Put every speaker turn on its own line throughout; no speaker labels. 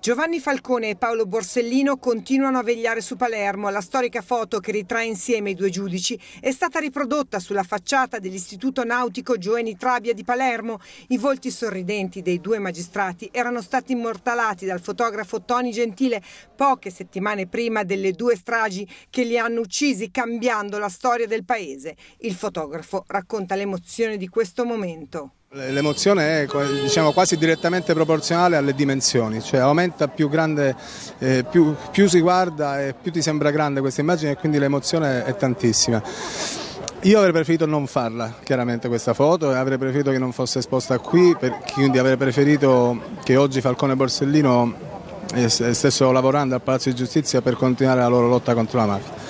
Giovanni Falcone e Paolo Borsellino continuano a vegliare su Palermo. La storica foto che ritrae insieme i due giudici è stata riprodotta sulla facciata dell'Istituto Nautico Gioeni Trabia di Palermo. I volti sorridenti dei due magistrati erano stati immortalati dal fotografo Tony Gentile poche settimane prima delle due stragi che li hanno uccisi, cambiando la storia del paese. Il fotografo racconta l'emozione di questo momento.
L'emozione è diciamo, quasi direttamente proporzionale alle dimensioni, cioè aumenta più, grande, eh, più, più si guarda e più ti sembra grande questa immagine e quindi l'emozione è tantissima. Io avrei preferito non farla, chiaramente questa foto, avrei preferito che non fosse esposta qui, per, quindi avrei preferito che oggi Falcone Borsellino eh, stessero lavorando al Palazzo di Giustizia per continuare la loro lotta contro la mafia.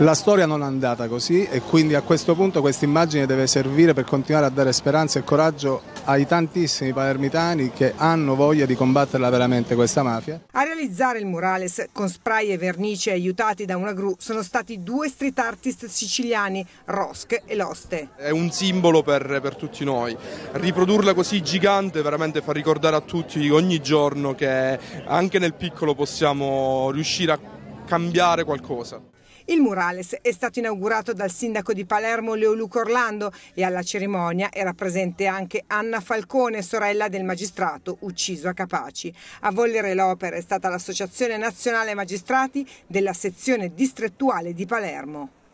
La storia non è andata così e quindi a questo punto questa immagine deve servire per continuare a dare speranza e coraggio ai tantissimi palermitani che hanno voglia di combatterla veramente questa mafia.
A realizzare il murales con spray e vernice aiutati da una gru sono stati due street artist siciliani, Rosk e Loste.
È un simbolo per, per tutti noi. Riprodurla così gigante veramente fa ricordare a tutti ogni giorno che anche nel piccolo possiamo riuscire a cambiare qualcosa.
Il murales è stato inaugurato dal sindaco di Palermo Leoluco Orlando e alla cerimonia era presente anche Anna Falcone, sorella del magistrato ucciso a Capaci. A volere l'opera è stata l'Associazione Nazionale Magistrati della sezione distrettuale di Palermo.